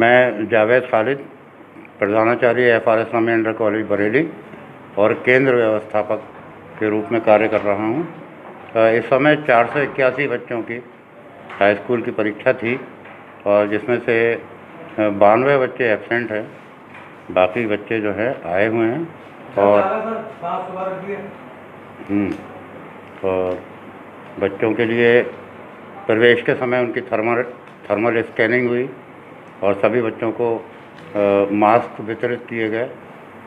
मैं जावेद खालिद प्रधानाचार्य F R Islami inter college Bareilly और केंद्र व्यवस्थापक के रूप में कार्य कर रहा हूँ इस समय चार सौ इक्यासी बच्चों की हाई स्कूल की परीक्षा थी और जिसमें से बानवे बच्चे एबसेंट हैं बाकी बच्चे जो है आए हुए हैं अच्छा, और हम्म, और बच्चों के लिए प्रवेश के समय उनकी थर्मल थर्मल स्कैनिंग हुई और सभी बच्चों को मास्क वितरित किए गए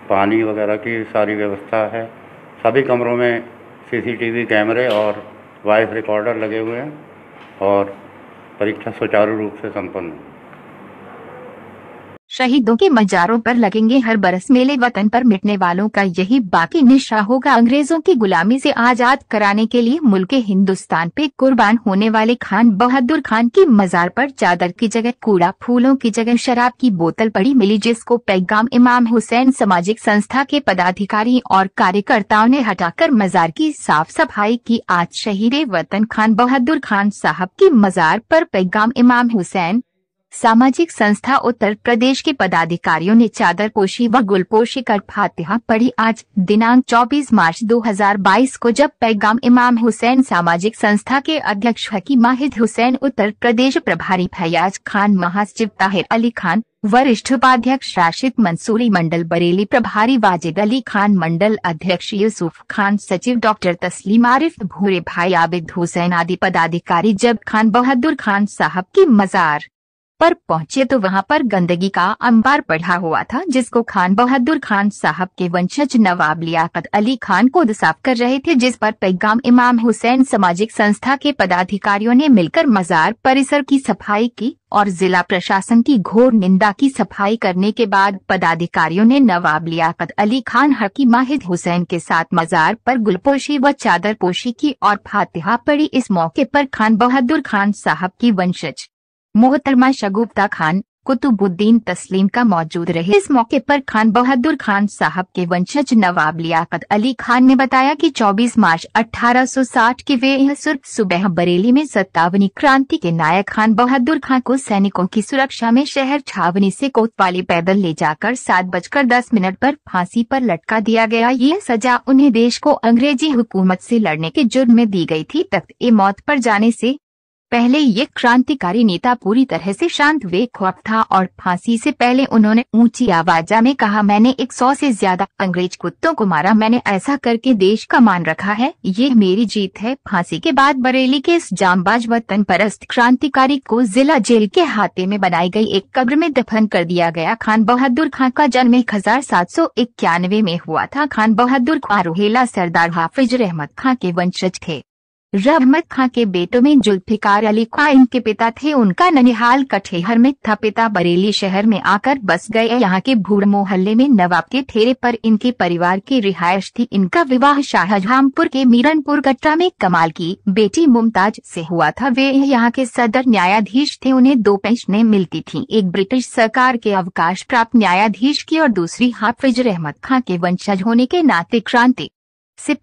पानी वगैरह की सारी व्यवस्था है सभी कमरों में सीसीटीवी कैमरे और वॉइस रिकॉर्डर लगे हुए हैं और परीक्षा सुचारू रूप से संपन्न हुई शहीदों के मजारों पर लगेंगे हर बरस मेले वतन पर मिटने वालों का यही बाकी निशा होगा अंग्रेजों की गुलामी से आजाद कराने के लिए मुल्क हिंदुस्तान पे कुर्बान होने वाले खान बहादुर खान की मजार पर चादर की जगह कूड़ा फूलों की जगह शराब की बोतल पड़ी मिली जिसको पैगाम इमाम हुसैन सामाजिक संस्था के पदाधिकारी और कार्यकर्ताओं ने हटाकर मजार की साफ सफाई की आज शहीद वतन खान बहादुर खान साहब की मजार आरोप पैगाम इमाम हुसैन सामाजिक संस्था उत्तर प्रदेश के पदाधिकारियों ने चादर पोशी व गुलपोशी कर फातिहा पढ़ी आज दिनांक 24 मार्च 2022 को जब पैगाम इमाम हुसैन सामाजिक संस्था के अध्यक्ष हकी माहिद हुसैन उत्तर प्रदेश प्रभारी फैयाज खान महासचिव ताहिर अली खान वरिष्ठ उपाध्यक्ष राशिद मंसूरी मंडल बरेली प्रभारी वाजिद अली खान मंडल अध्यक्ष यूसुफ खान सचिव डॉक्टर तस्लीम आरिफ भूरे भाई आबिद हुसैन आदि पदाधिकारी जब खान बहादुर खान साहब की मजार पर पहुंचे तो वहां पर गंदगी का अंबार पड़ा हुआ था जिसको खान बहादुर खान साहब के वंशज नवाब लियाकत अली खान को साफ कर रहे थे जिस पर पैगाम इमाम हुसैन सामाजिक संस्था के पदाधिकारियों ने मिलकर मजार परिसर की सफाई की और जिला प्रशासन की घोर निंदा की सफाई करने के बाद पदाधिकारियों ने नवाब लियाकत अली खान हकी माहिद हुसैन के साथ मजार पर गुलपोशी व चादर पोशी की और फातिहा पड़ी इस मौके पर खान बहादुर खान साहब की वंशज मोहतरमा शगुप्ता खान कुतुबुद्दीन तस्लीम का मौजूद रहे इस मौके पर खान बहादुर खान साहब के वंशज नवाब लियाकत अली खान ने बताया कि 24 मार्च 1860 की वे यह सुर्ख सुबह बरेली में सत्तावनी क्रांति के नायक खान बहादुर खान को सैनिकों की सुरक्षा में शहर छावनी से कोतवाली पैदल ले जाकर सात बजकर दस मिनट पर फांसी पर लटका दिया गया यह सजा उन्हें देश को अंग्रेजी हुकूमत ऐसी लड़ने के जुर्म में दी गयी थी तख्त ए मौत आरोप जाने ऐसी पहले ये क्रांतिकारी नेता पूरी तरह से शांत बेखौफ था और फांसी से पहले उन्होंने ऊंची आवाजा में कहा मैंने एक सौ से ज्यादा अंग्रेज कुत्तों को मारा मैंने ऐसा करके देश का मान रखा है ये मेरी जीत है फांसी के बाद बरेली के इस जामबाज वतन परस्त क्रांतिकारी को जिला जेल के हाथे में बनाई गई एक कब्र में दफन कर दिया गया खान बहादुर खान का जन्म एक हजार सात सौ इक्यानवे में हुआ था खान बहादुर खान रोहेला सरदार हाफिज रहमत खान के वंशज थे रबमत खां के बेटों में जुल्फिकार अली खां इनके पिता थे उनका ननिहाल कठेहर में था पिता बरेली शहर में आकर बस गए यहाँ के भूड़ मोहल्ले में नवाब के ठेरे पर इनके परिवार की रिहायश थी इनका विवाह शाहजहांपुर के मीरनपुर गट्टा में कमाल की बेटी मुमताज से हुआ था वे यहाँ के सदर न्यायाधीश थे उन्हें दो पेंशनें मिलती थी एक ब्रिटिश सरकार के अवकाश प्राप्त न्यायाधीश की और दूसरी हाफिज रहमत खां के वंशज होने के नाते क्रांति से